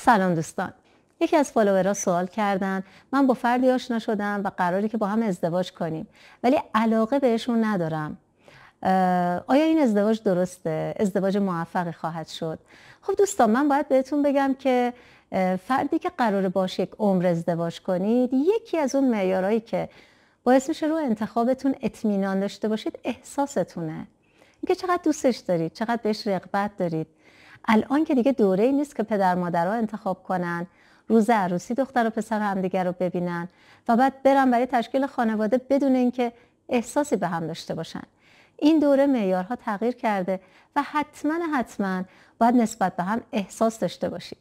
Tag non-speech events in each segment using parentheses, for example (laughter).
سلام دوستان یکی از فالوورها سوال کردن من با فردی آشنا شدم و قراری که با هم ازدواج کنیم ولی علاقه بهشون ندارم آیا این ازدواج درسته؟ ازدواج موفقی خواهد شد؟ خب دوستان من باید بهتون بگم که فردی که قرار باش یک عمر ازدواج کنید یکی از اون معیارهایی که باعث میشه رو انتخابتون اطمینان داشته باشید احساستونه اینکه چقدر دوستش دارید چقدر بهش رغبت دارید الان که دیگه دوره نیست که پدر مادرها انتخاب کنن روز عروسی دختر و پسر همدیگر رو ببینن و بعد برن برای تشکیل خانواده بدون اینکه احساسی به هم داشته باشن این دوره معیارها تغییر کرده و حتما حتما باید نسبت به هم احساس داشته باشید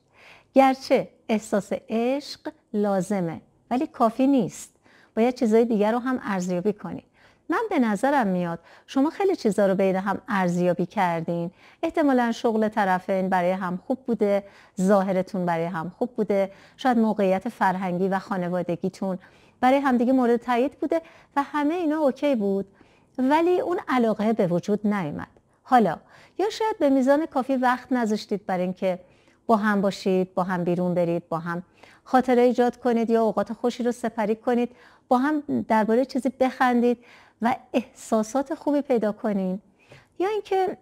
گرچه احساس عشق لازمه ولی کافی نیست باید چیزهای دیگر رو هم ارزیابی کنید من به نظرم میاد شما خیلی چیزا رو بین هم ارزیابی کردین احتمالا شغل طرفین برای هم خوب بوده ظاهرتون برای هم خوب بوده شاید موقعیت فرهنگی و خانوادگیتون برای همدیگه مورد تایید بوده و همه اینا اوکی بود ولی اون علاقه به وجود نیومد حالا یا شاید به میزان کافی وقت نذاشتید برای اینکه با هم باشید با هم بیرون برید با هم خاطره ایجاد کنید یا اوقات خوشی رو سپری کنید با هم درباره چیزی بخندید و احساسات خوبی پیدا کنین یا اینکه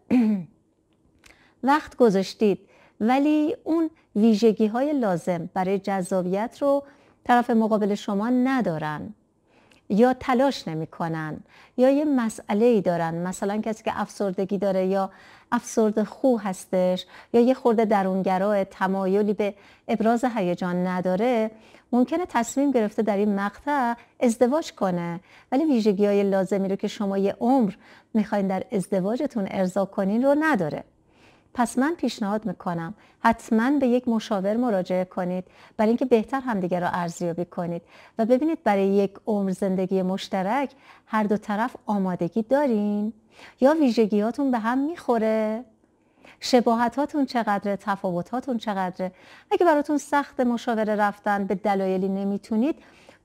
(clears throat) وقت گذاشتید ولی اون ویژگی های لازم برای جذابیت رو طرف مقابل شما ندارن یا تلاش نمیکنن یا یه مسئله ای دارن مثلا کسی که افسردگی داره یا افسرد خو هستش یا یه خورده درونگرا تمایلی به ابراز هیجان نداره ممکنه تصمیم گرفته در این مقطع ازدواج کنه ولی ویژگی های لازمی رو که شما یه عمر میخواین در ازدواجتون ارضا کنین رو نداره پس من پیشنهاد میکنم حتما به یک مشاور مراجعه کنید برای اینکه بهتر همدیگه را ارزیابی کنید و ببینید برای یک عمر زندگی مشترک هر دو طرف آمادگی دارین یا ویژگیاتون به هم میخوره شباهتاتون چقدره تفاوتاتون چقدره اگه براتون سخت مشاوره رفتن به دلایلی نمیتونید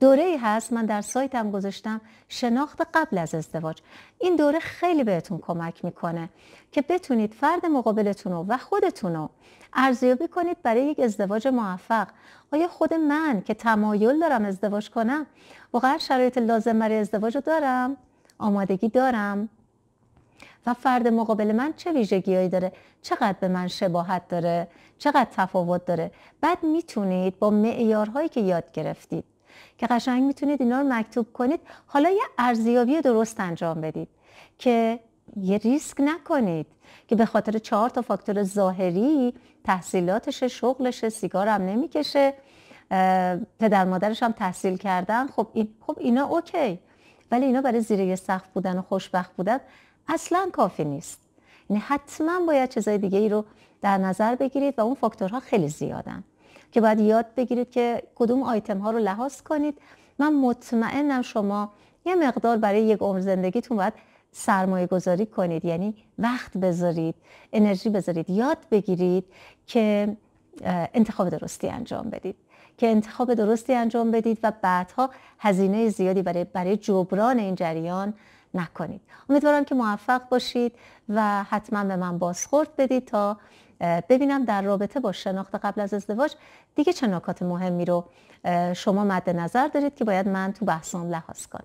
دوره ای هست من در سایتم گذاشتم شناخت قبل از ازدواج این دوره خیلی بهتون کمک میکنه که بتونید فرد مقابلتون رو و خودتون رو ارزیابی کنید برای یک ازدواج موفق آیا خود من که تمایل دارم ازدواج کنم واقعا شرایط لازم برای ازدواج رو دارم آمادگی دارم و فرد مقابل من چه ویژگیهایی داره چقدر به من شباهت داره چقدر تفاوت داره بعد میتونید با معیارهایی که یاد گرفتید که قشنگ میتونید اینا رو مکتوب کنید حالا یه ارزیابی درست انجام بدید که یه ریسک نکنید که به خاطر چهار تا فاکتور ظاهری تحصیلاتش شغلش هم نمیکشه پدر مادرش هم تحصیل کردن خب این خب اینا اوکی ولی اینا برای زیر یه بودن و خوشبخت بودن اصلا کافی نیست یعنی حتما باید چیزای دیگه ای رو در نظر بگیرید و اون فاکتورها خیلی زیادن که باید یاد بگیرید که کدوم آیتم ها رو لحاظ کنید من مطمئنم شما یه مقدار برای یک عمر زندگیتون باید سرمایه گذاری کنید یعنی وقت بذارید انرژی بذارید یاد بگیرید که انتخاب درستی انجام بدید که انتخاب درستی انجام بدید و بعدها هزینه زیادی برای, برای جبران این جریان نکنید امیدوارم که موفق باشید و حتما به من بازخورد بدید تا ببینم در رابطه با شناخت قبل از ازدواج دیگه چه نکات مهمی رو شما مد نظر دارید که باید من تو بحثان لحاظ کنم